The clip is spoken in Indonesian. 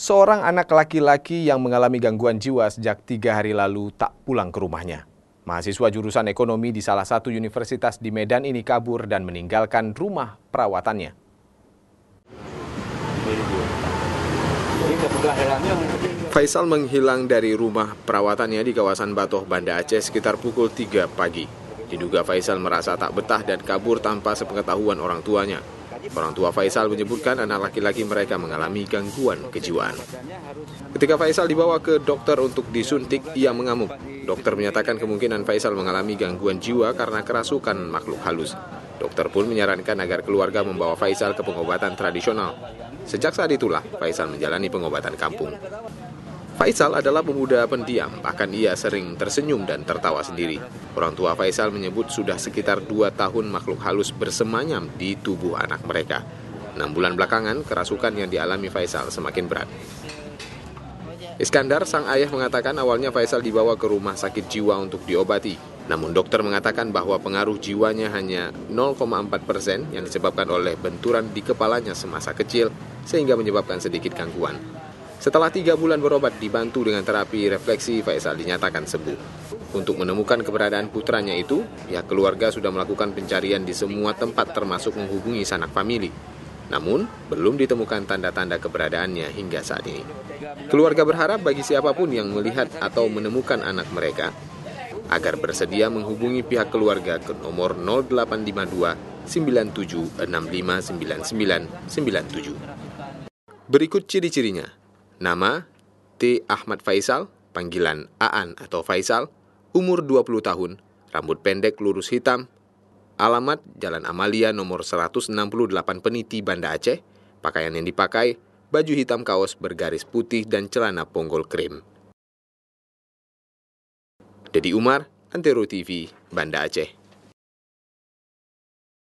seorang anak laki-laki yang mengalami gangguan jiwa sejak tiga hari lalu tak pulang ke rumahnya. Mahasiswa jurusan ekonomi di salah satu universitas di Medan ini kabur dan meninggalkan rumah perawatannya. Faisal menghilang dari rumah perawatannya di kawasan Batoh, Banda Aceh sekitar pukul 3 pagi. Diduga Faisal merasa tak betah dan kabur tanpa sepengetahuan orang tuanya. Orang tua Faisal menyebutkan anak laki-laki mereka mengalami gangguan kejiwaan. Ketika Faisal dibawa ke dokter untuk disuntik, ia mengamuk. Dokter menyatakan kemungkinan Faisal mengalami gangguan jiwa karena kerasukan makhluk halus. Dokter pun menyarankan agar keluarga membawa Faisal ke pengobatan tradisional. Sejak saat itulah Faisal menjalani pengobatan kampung. Faisal adalah pemuda pendiam, bahkan ia sering tersenyum dan tertawa sendiri. Orang tua Faisal menyebut sudah sekitar dua tahun makhluk halus bersemayam di tubuh anak mereka. Enam bulan belakangan, kerasukan yang dialami Faisal semakin berat. Iskandar, sang ayah mengatakan awalnya Faisal dibawa ke rumah sakit jiwa untuk diobati. Namun dokter mengatakan bahwa pengaruh jiwanya hanya 0,4 persen yang disebabkan oleh benturan di kepalanya semasa kecil sehingga menyebabkan sedikit gangguan. Setelah tiga bulan berobat dibantu dengan terapi refleksi, Faisal dinyatakan sembuh. Untuk menemukan keberadaan putranya itu, pihak keluarga sudah melakukan pencarian di semua tempat termasuk menghubungi sanak famili. Namun, belum ditemukan tanda-tanda keberadaannya hingga saat ini. Keluarga berharap bagi siapapun yang melihat atau menemukan anak mereka, agar bersedia menghubungi pihak keluarga ke nomor 0852 97. Berikut ciri-cirinya. Nama T. Ahmad Faisal, panggilan Aan atau Faisal, umur 20 tahun, rambut pendek lurus hitam, alamat Jalan Amalia nomor 168 Peniti, Banda Aceh, pakaian yang dipakai, baju hitam kaos bergaris putih dan celana ponggol krim. Dedi Umar, Antero TV, Banda Aceh.